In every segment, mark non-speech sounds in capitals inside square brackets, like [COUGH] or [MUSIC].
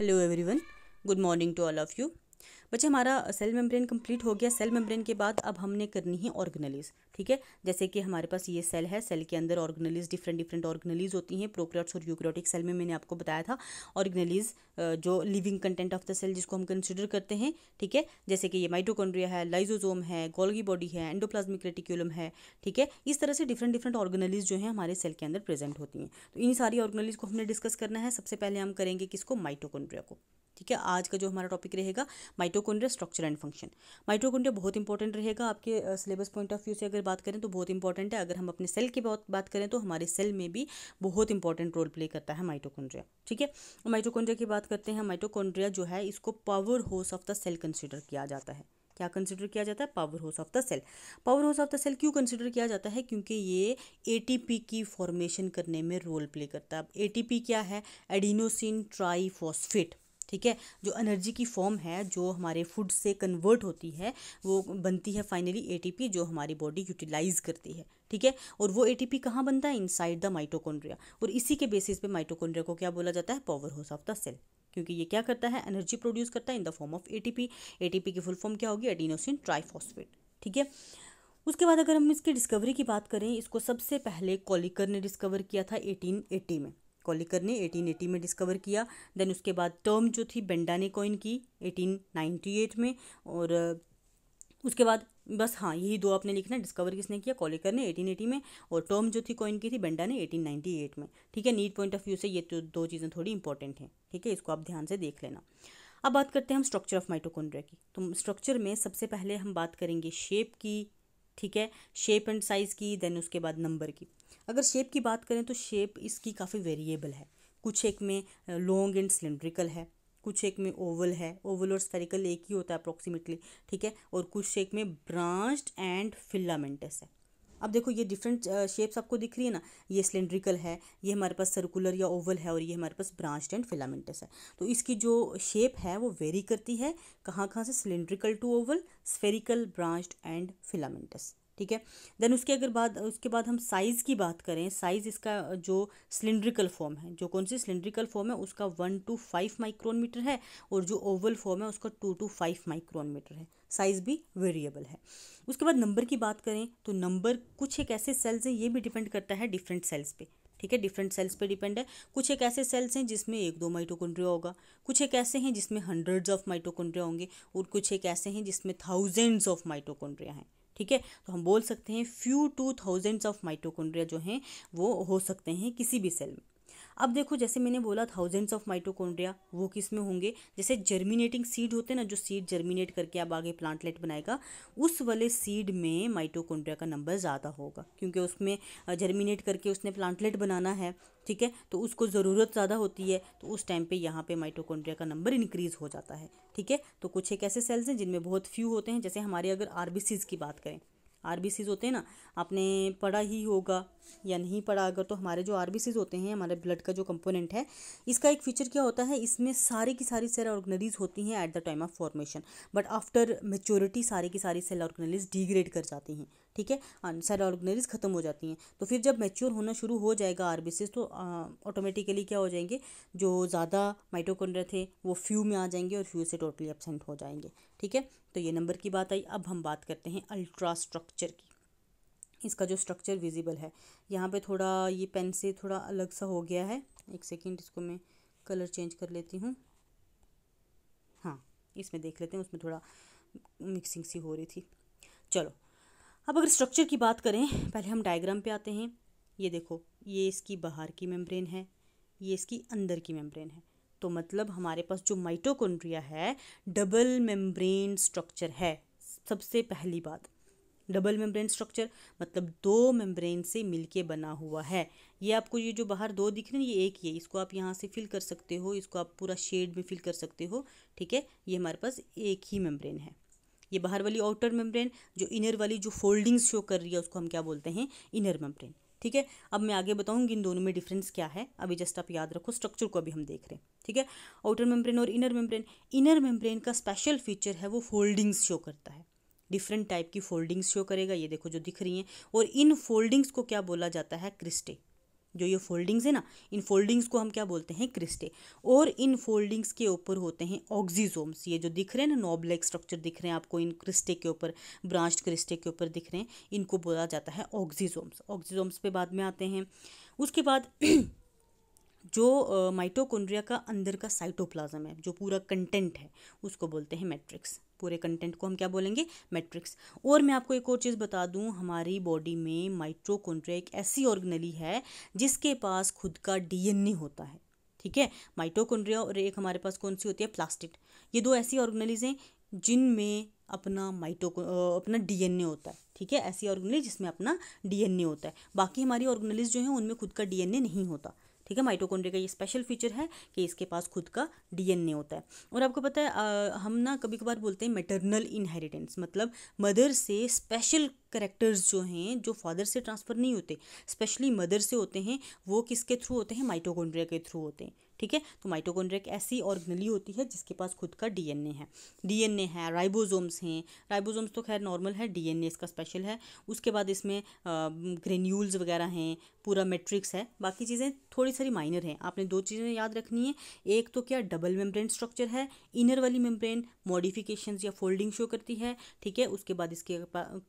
Hello everyone. Good morning to all of you. बच्चे हमारा cell membrane complete हो गया सेल मेम्ब्रेन के बाद अब हमने करनी है ऑर्गेनलीज ठीक है जैसे कि हमारे पास ये सेल है सेल के अंदर ऑर्गनलीज डिफरेंट डिफरेंट ऑर्गनलीज होती हैं प्रोक्रियाट्स और यूक्रोटिक सेल में मैंने आपको बताया था ऑर्गेनलीज जो living content of the cell जिसको हम कंसिडर करते हैं ठीक है जैसे कि ये माइटोकॉन्ड्रिया है लाइजोजोम है गोल्गी बॉडी है एंडोप्लाज्मिक रेटिक्यूलम है ठीक है इस तरह से डिफरेंट डिफरेंट ऑर्गेनलीज जो हैं हमारे सेल के अंदर प्रेजेंट होती हैं तो इन सारी ऑर्गनलीज को हमने डिस्कस करना है सबसे पहले हम करेंगे किसको माइटोकॉन्ड्रिया को ठीक है आज का जो हमारा टॉपिक रहेगा mito mitochondria structure and function mitochondria बहुत इंपॉर्टेंट रहेगा आपके सिलेबस पॉइंट ऑफ व्यू से अगर बात करें तो बहुत इंपॉर्टेंट है अगर हम अपने सेल की बात बात करें तो हमारे सेल में भी बहुत इंपॉर्टेंट रोल प्ले करता है माइटोकोड्रिया ठीक है माइटोकोड्रिया की बात करते हैं माइटोकोन्ड्रिया जो है इसको power house of the cell consider किया जाता है क्या कंसिडर किया जाता है power house of the cell power house of the cell क्यों कंसिडर किया जाता है क्योंकि ये ए की फॉर्मेशन करने में रोल प्ले करता है ए क्या है एडिनोसिन ट्राईफॉस्फेट ठीक है जो एनर्जी की फॉर्म है जो हमारे फूड से कन्वर्ट होती है वो बनती है फाइनली एटीपी जो हमारी बॉडी यूटिलाइज करती है ठीक है और वो एटीपी कहाँ बनता है इनसाइड द माइटोकॉन्ड्रिया और इसी के बेसिस पे माइटोकॉन्ड्रिया को क्या बोला जाता है power house of the cell क्योंकि ये क्या करता है एनर्जी प्रोड्यूस करता है in the form of ATP ATP की फुल फॉर्म क्या होगी एडिनोसिन ट्राइफॉस्फेट ठीक है उसके बाद अगर हम इसकी डिस्कवरी की बात करें इसको सबसे पहले कॉलिकर ने डिस्कवर किया था एटीन एटी में कॉलिकर ने 1880 में डिस्कवर किया देन उसके बाद टर्म जो थी बेंडा ने कॉइन की 1898 में और उसके बाद बस हाँ यही दो आपने लिखना डिस्कवर किसने किया कॉलिकर ने 1880 में और टर्म जो थी कॉइन की थी बेंडा ने 1898 में ठीक है नीट पॉइंट ऑफ व्यू से ये तो दो चीज़ें थोड़ी इंपॉर्टेंट हैं ठीक है इसको आप ध्यान से देख लेना अब बात करते हैं हम स्ट्रक्चर ऑफ माइटोकॉन्ड्रिया की तो स्ट्रक्चर में सबसे पहले हम बात करेंगे शेप की ठीक है शेप एंड साइज़ की देन उसके बाद नंबर की अगर शेप की बात करें तो शेप इसकी काफ़ी वेरिएबल है कुछ एक में लॉन्ग एंड सिलेंड्रिकल है कुछ एक में ओवल है ओवल और स्फेरिकल एक ही होता है अप्रोक्सीमेटली ठीक है और कुछ एक में ब्रांच्ड एंड फिलामेंटस है अब देखो ये डिफरेंट शेप्स आपको दिख रही है ना ये सिलेंड्रिकल है ये हमारे पास सर्कुलर या ओवल है और ये हमारे पास ब्रांच्ड एंड फिलामेंटस है तो इसकी जो शेप है वो वेरी करती है कहाँ कहाँ से cylindrical to oval spherical branched and filamentous ठीक है देन उसके अगर बाद उसके बाद हम साइज़ की बात करें साइज़ इसका जो सिलेंड्रिकल फॉर्म है जो कौन सी सिलेंड्रिकल फॉर्म है उसका वन टू फाइव मीटर है और जो ओवल फॉर्म है उसका टू टू फाइव मीटर है साइज़ भी वेरिएबल है उसके बाद नंबर की बात करें तो नंबर कुछ एक ऐसे सेल्स हैं ये भी डिपेंड करता है डिफरेंट सेल्स पे ठीक है डिफरेंट सेल्स पे डिपेंड है कुछ एक ऐसे सेल्स हैं जिसमें एक दो माइटोकॉन्ड्रिया होगा कुछ एक ऐसे हैं जिसमें हंड्रेड्स ऑफ माइटोकॉन्ड्रिया होंगे और कुछ एक ऐसे हैं जिसमें थाउजेंड्स ऑफ माइटोकॉन्ड्रिया हैं ठीक है तो हम बोल सकते हैं few to thousands of mitochondria जो हैं वो हो सकते हैं किसी भी सेल में अब देखो जैसे मैंने बोला थाउजेंड्स ऑफ माइटोकॉन्ड्रिया वो किस में होंगे जैसे जर्मिनेटिंग सीड होते हैं ना जो सीड जर्मिनेट करके अब आगे प्लांटलेट बनाएगा उस वाले सीड में माइटोकॉन्ड्रिया का नंबर ज़्यादा होगा क्योंकि उसमें जर्मिनेट करके उसने प्लांटलेट बनाना है ठीक है तो उसको ज़रूरत ज़्यादा होती है तो उस टाइम पे यहाँ पे माइटोकॉन्ड्रिया का नंबर इंक्रीज़ हो जाता है ठीक है तो कुछ एक ऐसे सेल्स हैं जिनमें बहुत फ्यू होते हैं जैसे हमारे अगर आरबीसीज की बात करें आर होते हैं ना आपने पढ़ा ही होगा या नहीं पढ़ा अगर तो हमारे जो आर होते हैं हमारे ब्लड का जो कंपोनेंट है इसका एक फीचर क्या होता है इसमें सारी की सारी सेल ऑर्गनलीज होती हैं at the time of formation but after maturity सारी की सारी सेल ऑर्गनलीज डिग्रेड कर जाती हैं ठीक है सेल ऑर्गनलीज ख़त्म हो जाती हैं तो फिर जब मेच्योर होना शुरू हो जाएगा आर तो ऑटोमेटिकली क्या हो जाएंगे जो ज़्यादा माइटोकॉन्ड्रिया थे वो फ्यू में आ जाएंगे और फ्यू से टोटली एबसेंट हो जाएंगे ठीक है तो ये नंबर की बात आई अब हम बात करते हैं अल्ट्रा स्ट्रक्चर की इसका जो स्ट्रक्चर विजिबल है यहाँ पे थोड़ा ये पेन से थोड़ा अलग सा हो गया है एक सेकेंड इसको मैं कलर चेंज कर लेती हूँ हाँ इसमें देख लेते हैं उसमें थोड़ा मिक्सिंग सी हो रही थी चलो अब अगर स्ट्रक्चर की बात करें पहले हम डायग्राम पे आते हैं ये देखो ये इसकी बाहर की मेम्ब्रेन है ये इसकी अंदर की मेम्ब्रेन है तो मतलब हमारे पास जो माइटोकॉन्ड्रिया है डबल मेम्ब्रेन स्ट्रक्चर है सबसे पहली बात डबल मेम्ब्रेन स्ट्रक्चर मतलब दो मेम्ब्रेन से मिलके बना हुआ है ये आपको ये जो बाहर दो दिख रहे हैं ये एक ही है इसको आप यहाँ से फिल कर सकते हो इसको आप पूरा शेड में फिल कर सकते हो ठीक है ये हमारे पास एक ही मेम्ब्रेन है ये बाहर वाली आउटर मेम्ब्रेन जो इनर वाली जो फोल्डिंग्स शो कर रही है उसको हम क्या बोलते हैं इनर मेम्ब्रेन ठीक है अब मैं आगे बताऊंगी इन दोनों में डिफरेंस क्या है अभी जस्ट आप याद रखो स्ट्रक्चर को अभी हम देख रहे हैं ठीक है आउटर मेम्ब्रेन और इनर मेम्ब्रेन इनर मेम्ब्रेन का स्पेशल फीचर है वो फोल्डिंग्स शो करता है डिफरेंट टाइप की फोल्डिंग्स शो करेगा ये देखो जो दिख रही हैं और इन फोल्डिंग्स को क्या बोला जाता है क्रिस्टे जो ये फोल्डिंग्स है ना इन फोल्डिंग्स को हम क्या बोलते हैं क्रिस्टे और इन फोल्डिंग्स के ऊपर होते हैं ऑक्जीजोम्स ये जो दिख रहे हैं ना नॉब स्ट्रक्चर दिख रहे हैं आपको इन क्रिस्टे के ऊपर ब्रांच क्रिस्टे के ऊपर दिख रहे हैं इनको बोला जाता है ऑक्जीजोम्स ऑक्जीजोम्स पे बाद में आते हैं उसके बाद [CLEARS THROAT] जो माइटोकॉन्ड्रिया का अंदर का साइटोप्लाज्म है जो पूरा कंटेंट है उसको बोलते हैं मैट्रिक्स पूरे कंटेंट को हम क्या बोलेंगे मैट्रिक्स और मैं आपको एक और चीज़ बता दूं हमारी बॉडी में माइट्रोकॉन्ड्रिया एक ऐसी ऑर्गनली है जिसके पास खुद का डीएनए होता है ठीक है माइटोकॉन्ड्रिया और एक हमारे पास कौन सी होती है प्लास्टिड ये दो ऐसी ऑर्गनलीज हैं जिनमें अपना माइटो अपना डीएनए होता है ठीक है ऐसी ऑर्गनलीज जिसमें अपना डीएनए होता है बाकी हमारी ऑर्गनलीज जो है उनमें खुद का डीएनए नहीं होता ठीक है माइटोकॉन्ड्रिया का ये स्पेशल फीचर है कि इसके पास खुद का डीएनए होता है और आपको पता है आ, हम ना कभी कभार बोलते हैं मेटर्नल इनहेरिटेंस मतलब मदर से स्पेशल करेक्टर्स जो हैं जो फादर से ट्रांसफ़र नहीं होते स्पेशली मदर से होते हैं वो किसके थ्रू होते हैं माइटोकॉन्ड्रिया के थ्रू होते हैं ठीक है तो माइटोकॉन्ड्रिया एक ऐसी ऑर्गनली होती है जिसके पास खुद का डीएनए है डीएनए है राइबोसोम्स हैं राइबोसोम्स तो खैर नॉर्मल है डीएनए इसका स्पेशल है उसके बाद इसमें ग्रेन्यूल्स वगैरह हैं पूरा मेट्रिक्स है बाकी चीज़ें थोड़ी सारी माइनर हैं आपने दो चीज़ें याद रखनी है एक तो क्या डबल मेम्ब्रेन स्ट्रक्चर है इनर वाली मेम्ब्रेन मॉडिफिकेशन या फोल्डिंग शो करती है ठीक है उसके बाद इसके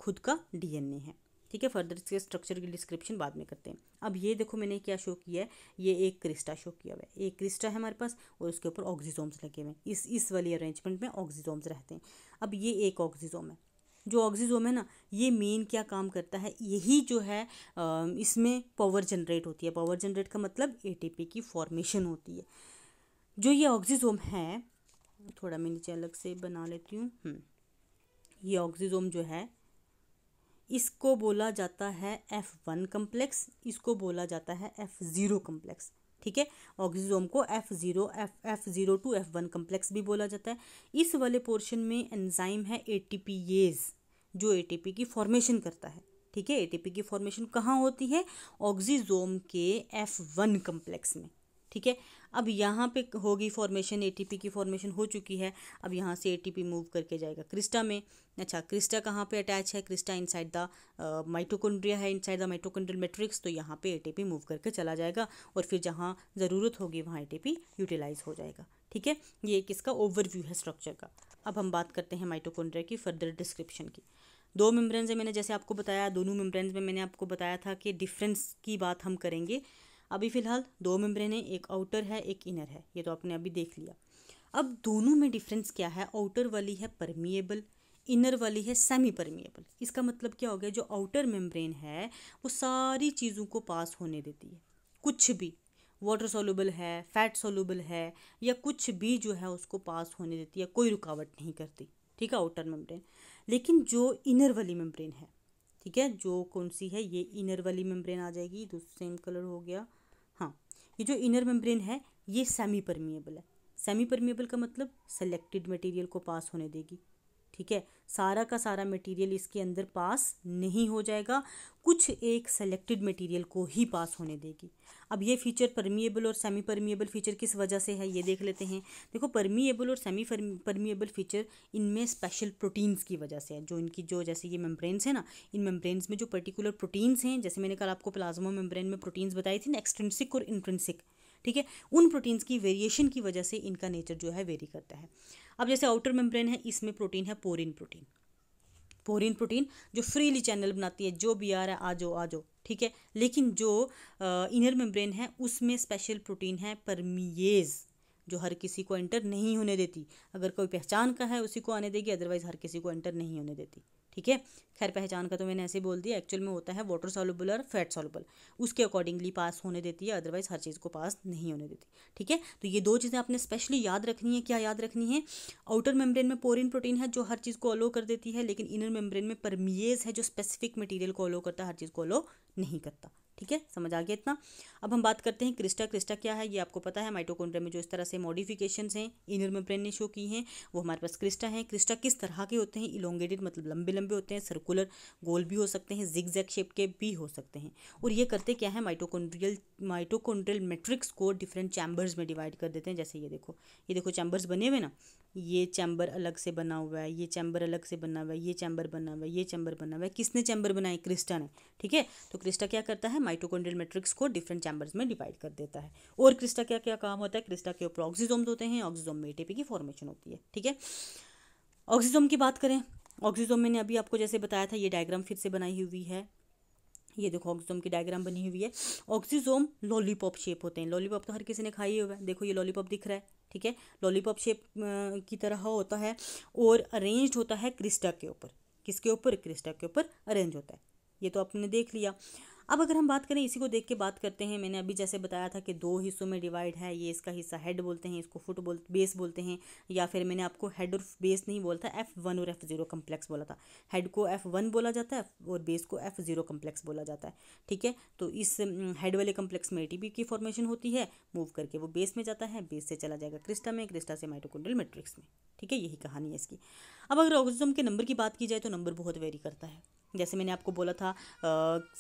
खुद का डीएनए है ठीक है फर्दर इसके स्ट्रक्चर की डिस्क्रिप्शन बाद में करते हैं अब ये देखो मैंने क्या शो किया है ये एक क्रिस्टा शो किया हुआ है एक क्रिस्टा है हमारे पास और उसके ऊपर ऑक्सीजोम्स लगे हुए हैं इस इस वाली अरेंजमेंट में ऑक्सीजोम्स रहते हैं अब ये एक ऑक्सीजोम है जो ऑक्सीजोम है ना ये मेन क्या काम करता है यही जो है इसमें पावर जनरेट होती है पावर जनरेट का मतलब ए की फॉर्मेशन होती है जो ये ऑक्सीजोम है थोड़ा मैं नीचे अलग से बना लेती हूँ हम्म, ये ऑक्सीजोम जो है इसको बोला जाता है एफ वन कम्प्लेक्स इसको बोला जाता है एफ ज़ीरो कम्प्लेक्स ठीक है ऑक्सीजोम को F zero F F zero to F one complex भी बोला जाता है इस वाले पोर्शन में एंजाइम है ए टी पी एज जो ए टी पी की फॉर्मेशन करता है ठीक है ए टी पी की फॉर्मेशन कहाँ होती है ऑक्सीजोम के एफ वन कम्प्लेक्स में ठीक है अब यहाँ पे होगी फॉर्मेशन एटीपी की फॉर्मेशन हो चुकी है अब यहाँ से एटीपी मूव करके जाएगा क्रिस्टा में अच्छा क्रिस्टा कहाँ पे अटैच है क्रिस्टा इनसाइड द माइटोकोन्ड्रिया है इनसाइड द माइटोकोन्ड्रियल मेट्रिक्स तो यहाँ पे एटीपी मूव करके चला जाएगा और फिर जहाँ ज़रूरत होगी वहाँ ए यूटिलाइज हो जाएगा ठीक है ये एक इसका ओवरव्यू है स्ट्रक्चर का अब हम बात करते हैं माइटोकोन्ड्रिया की फर्दर डिस्क्रिप्शन की दो मेम्ब्रेन है मैंने जैसे आपको बताया दोनों मेम्ब्रेन में मैंने आपको बताया था कि डिफरेंस की बात हम करेंगे अभी फ़िलहाल दो मेम्ब्रेन है एक आउटर है एक इनर है ये तो आपने अभी देख लिया अब दोनों में डिफरेंस क्या है आउटर वाली है परमिएबल इनर वाली है सेमी परमिएबल इसका मतलब क्या हो गया जो आउटर मेम्ब्रेन है वो सारी चीज़ों को पास होने देती है कुछ भी वाटर सोलबल है फैट सोलबल है या कुछ भी जो है उसको पास होने देती है कोई रुकावट नहीं करती ठीक है आउटर मेम्ब्रेन लेकिन जो इनर वाली मेम्ब्रेन है ठीक है जो कौन सी है ये इनर वाली मेम्ब्रेन आ जाएगी दूसरा सेम कलर हो गया ये जो इनर मेम्ब्रेन है ये सेमी परमिएबल है सेमी परमिएबल का मतलब सेलेक्टेड मटेरियल को पास होने देगी ठीक है सारा का सारा मटेरियल इसके अंदर पास नहीं हो जाएगा कुछ एक सेलेक्टेड मटेरियल को ही पास होने देगी अब ये फीचर परमिएबल और सेमी परमिएबल फीचर किस वजह से है ये देख लेते हैं देखो परमिएबल और सेमी परमिएबल फीचर इनमें स्पेशल प्रोटीन्स की वजह से है जो इनकी जो जैसे ये मेम्ब्रेन्स हैं ना इन मेम्ब्रेन्स में जो पर्टिकुलर प्रोटीन्स हैं जैसे मैंने कल आपको प्लाज्मा मेम्ब्रेन में प्रोटीन्स बताई थी ना एक्सट्रेंसिक और इंट्रेंसिक ठीक है उन प्रोटीन्स की वेरिएशन की वजह से इनका नेचर जो है वेरी करता है अब जैसे आउटर मेम्ब्रेन है इसमें प्रोटीन है पोरिन प्रोटीन पोरिन प्रोटीन जो फ्रीली चैनल बनाती है जो भी आ रहा है आ जाओ आ जाओ ठीक है लेकिन जो इनर मेम्ब्रेन है उसमें स्पेशल प्रोटीन है परमीज जो हर किसी को एंटर नहीं होने देती अगर कोई पहचान का है उसी को आने देगी अदरवाइज़ हर किसी को एंटर नहीं होने देती ठीक है खैर पहचान का तो मैंने ऐसे बोल दिया एक्चुअल में होता है वाटर सॉल्यूबल और फैट सॉलुबल उसके अकॉर्डिंगली पास होने देती है अदरवाइज हर चीज़ को पास नहीं होने देती ठीक है तो ये दो चीज़ें आपने स्पेशली याद रखनी है क्या याद रखनी है आउटर मेम्ब्रेन में पोरिन प्रोटीन है जो हर चीज़ को अलो कर देती है लेकिन इनर मेम्ब्रेन में परमीज है जो स्पेसिफिक मटीरियल को अलो करता है हर चीज़ को अलो नहीं करता ठीक है समझ आ गया इतना अब हम बात करते हैं क्रिस्टा क्रिस्टा क्या है ये आपको पता है माइटोकॉन्ड्रिया में जो इस तरह से मॉडिफिकेशन हैं इनर मेम्ब्रेन ने शो की हैं वो हमारे पास क्रिस्टा हैं क्रिस्टा किस तरह के होते हैं इलोंगेटेड मतलब लंबे लंबे होते हैं सर्कुलर गोल भी हो सकते हैं जिग जैग शेप के भी हो सकते हैं और ये करते क्या है माइटोकॉन्ड्रियल माइटोकॉन्ड्रियल मैट्रिक्स को डिफरेंट चैम्बर्स में डिवाइड कर देते हैं जैसे ये देखो ये देखो चैम्बर्स बने हुए ना ये चैम्बर अलग से बना हुआ है ये चैम्बर अलग से बना हुआ है ये चैम्बर बना हुआ है ये चैम्बर बना हुआ है किसने चैम्बर बनाए क्रिस्टा ने ठीक है तो क्रिस्टा क्या करता है माइटोकॉन्ड्रियल मैट्रिक्स को डिफरेंट चैम्बर्स में डिवाइड कर देता है और क्रिस्टा क्या क्या काम होता है क्रिस्टा के ऊपर ऑक्सीजोम्स होते हैं ऑक्सीजोम में एटीपी की फॉर्मेशन होती है ठीक है ऑक्सीजोम की बात करें ऑक्सीजोम मैंने अभी आपको जैसे बताया था ये डायग्राम फिर से बनाई हुई है ये देखो ऑक्सीजोम की डायग्राम बनी हुई है ऑक्सीजोम लॉलीपॉप शेप होते हैं लॉलीपॉप तो हर किसी ने खाई हुआ है देखो ये लॉलीपॉप दिख रहा है ठीक है लॉलीपॉप शेप की तरह होता है और अरेंज होता है क्रिस्टा के ऊपर किसके ऊपर क्रिस्टा के ऊपर अरेंज होता है ये तो आपने देख लिया अब अगर हम बात करें इसी को देख के बात करते हैं मैंने अभी जैसे बताया था कि दो हिस्सों में डिवाइड है ये इसका हिस्सा हेड बोलते हैं इसको फुट बोल बेस बोलते हैं या फिर मैंने आपको हेड और बेस नहीं बोला था एफ़ वन और एफ़ ज़ीरो कम्प्लेक्स बोला था हेड को एफ़ वन बोला जाता है और बेस को एफ़ ज़ीरो कम्प्लेक्स बोला जाता है ठीक है तो इस हेड वाले कम्प्लेक्स में ए की फॉर्मेशन होती है मूव करके वो बेस में जाता है बेस से चला जाएगा क्रिस्टा में क्रिस्टा से माइटोकोड्रल मैट्रिक्स में ठीक है यही कहानी है इसकी अब अगर ऑक्सीजम के नंबर की बात की जाए तो नंबर बहुत वेरी करता है जैसे मैंने आपको बोला था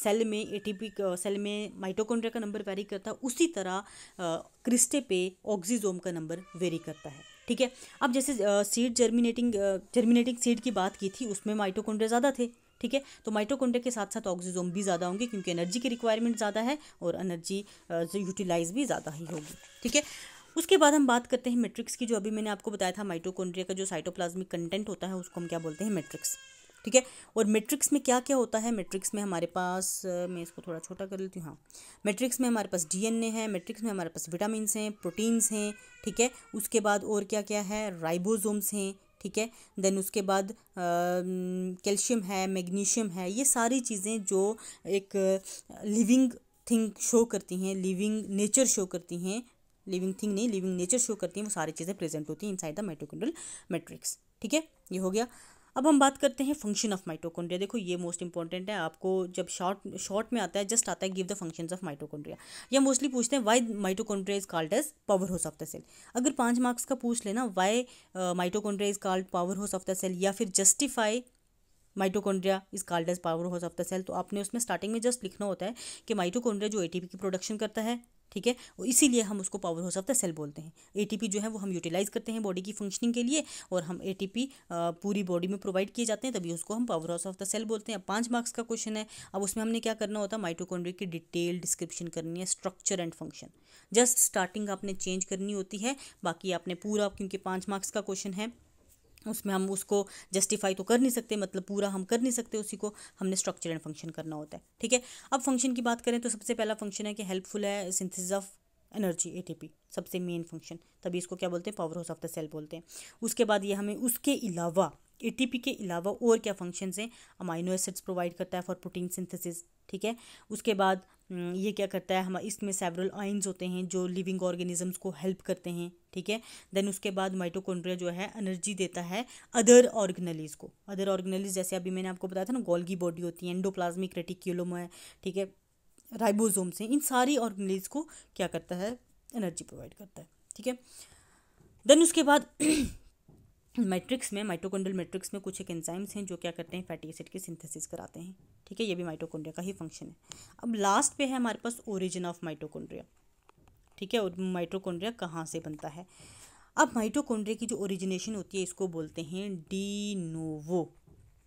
सेल में एटीपी सेल में माइटोकॉन्ड्रिया का नंबर वेरी करता है उसी तरह क्रिस्टे पे ऑक्सीजोम का नंबर वेरी करता है ठीक है अब जैसे सीड जर्मिनेटिंग जर्मिनेटिंग सीड की बात की थी उसमें माइटोकॉन्ड्रिया ज़्यादा थे ठीक है तो माइटोकॉन्ड्रिया के साथ साथ ऑक्सीजोम भी ज़्यादा होंगे क्योंकि एनर्जी की रिक्वायरमेंट ज़्यादा है और एनर्जी यूटिलाइज भी ज़्यादा ही होगी ठीक है उसके बाद हम बात करते हैं मैट्रिक्स की जो अभी मैंने आपको बताया था माइटोकॉन्ड्रिया का जो साइटोप्लाज्मिक कंटेंट होता है उसको हम क्या बोलते हैं मैट्रिक्स ठीक है और मैट्रिक्स में क्या क्या होता है मैट्रिक्स में हमारे पास मैं इसको थोड़ा छोटा कर लेती हूँ हाँ मैट्रिक्स में हमारे पास डीएनए है मैट्रिक्स में हमारे पास विटामिन हैं प्रोटीन्स हैं ठीक है उसके बाद और क्या क्या है राइबोजोम्स हैं ठीक है देन उसके बाद कैल्शियम है मैग्नीशियम है ये सारी चीज़ें जो एक लिविंग थिंग शो करती हैं लिविंग नेचर शो करती हैं लिविंग थिंग नहीं लिविंग नेचर शो करती हैं वो सारी चीज़ें प्रेजेंट होती हैं इनसाइड द माइटोकॉन्ड्रियल मैट्रिक्स ठीक है ये हो गया अब हम बात करते हैं फंक्शन ऑफ माइटोकॉन्ड्रिया देखो ये मोस्ट इंपॉर्टेंट है आपको जब शॉर्ट शॉर्ट में आता है जस्ट आता है give the function of mitochondria या मोस्टली पूछते हैं why mitochondria is called as power house of the cell अगर पाँच मार्क्स का पूछ लेना why mitochondria is called power house of the cell या फिर justify mitochondria is called as power house of the cell तो आपने उसमें स्टार्टिंग में जस्ट लिखना होता है कि माइटोकॉन्ड्रिया जो एटीपी की प्रोडक्शन करता है ठीक है इसीलिए हम उसको power house of the cell बोलते हैं ए जो है वो हम यूटिलाइज करते हैं बॉडी की फंक्शनिंग के लिए और हम ए पूरी बॉडी में प्रोवाइड किए जाते हैं तभी उसको हम power house of the cell बोलते हैं अब पाँच मार्क्स का क्वेश्चन है अब उसमें हमने क्या करना होता है माइटोकॉन्ड्रिया की डिटेल डिस्क्रिप्शन करनी है structure and function just starting आपने चेंज करनी होती है बाकी आपने पूरा क्योंकि पाँच मार्क्स का क्वेश्चन है उसमें हम उसको जस्टिफाई तो कर नहीं सकते मतलब पूरा हम कर नहीं सकते उसी को हमने स्ट्रक्चर एंड फंक्शन करना होता है ठीक है अब फंक्शन की बात करें तो सबसे पहला फंक्शन है कि हेल्पफुल है सिंथेसिस ऑफ एनर्जी एटीपी सबसे मेन फंक्शन तभी इसको क्या बोलते हैं power house of the cell बोलते हैं उसके बाद ये हमें उसके अलावा एटीपी के अलावा और क्या फंक्शंस हैं अमाइनो एसिड्स प्रोवाइड करता है फॉर प्रोटीन सिंथेसिस ठीक है उसके बाद हम्म, ये क्या करता है हम इसमें सेवरल आइंस होते हैं जो लिविंग ऑर्गेनिजम्स को हेल्प करते हैं ठीक है देन उसके बाद माइटोकॉन्ड्रिया जो है एनर्जी देता है अदर ऑर्गेनलीज को अदर ऑर्गेनलीज जैसे अभी मैंने आपको बताया था ना गोल्गी बॉडी होती है एंडोप्लाज्मिक रेटिक्यूलोम है ठीक है राइबोसोम्स हैं इन सारी ऑर्गेनलीज को क्या करता है एनर्जी प्रोवाइड करता है ठीक है देन उसके बाद [CLEARS THROAT] मैट्रिक्स में माइटोकॉन्ड्रियल मैट्रिक्स में कुछ एक एंजाइम्स हैं जो क्या करते हैं फैटी एसिड की सिंथेसिस कराते हैं ठीक है ये भी माइटोकॉन्ड्रिया का ही फंक्शन है अब लास्ट पे है हमारे पास ओरिजिन ऑफ माइटोकॉन्ड्रिया ठीक है और माइटोकॉन्ड्रिया कहाँ से बनता है अब माइटोकॉन्ड्रिया की जो ओरिजिनेशन होती है इसको बोलते हैं डी नोवो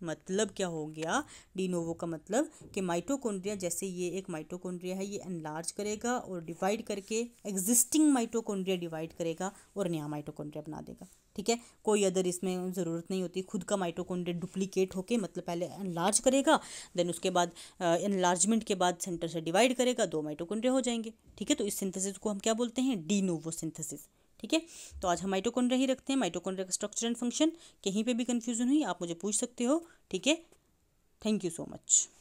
मतलब क्या हो गया डीनोवो का मतलब कि माइटोकोन्ड्रिया जैसे ये एक माइटोकोन्ड्रिया है ये एनलार्ज करेगा और डिवाइड करके एग्जिस्टिंग माइटोकोन्ड्रिया डिवाइड करेगा और नया माइटोकोन्ड्रिया बना देगा ठीक है कोई अदर इसमें ज़रूरत नहीं होती खुद का माइटोकोन्ड्रिया डुप्लीकेट होके मतलब पहले एनलार्ज करेगा देन उसके बाद एनलार्जमेंट के बाद सेंटर से डिवाइड करेगा दो माइटोकोन्ड्रिया हो जाएंगे ठीक है तो इस सिंथेसिस को हम क्या बोलते हैं डी नोवो सिंथेसिस ठीक है तो आज हम माइटोकॉन्ड्रिया ही रखते हैं माइटोकॉन्ड्रिया का स्ट्रक्चर एंड फंक्शन कहीं पे भी कंफ्यूजन हुई आप मुझे पूछ सकते हो ठीक है थैंक यू सो मच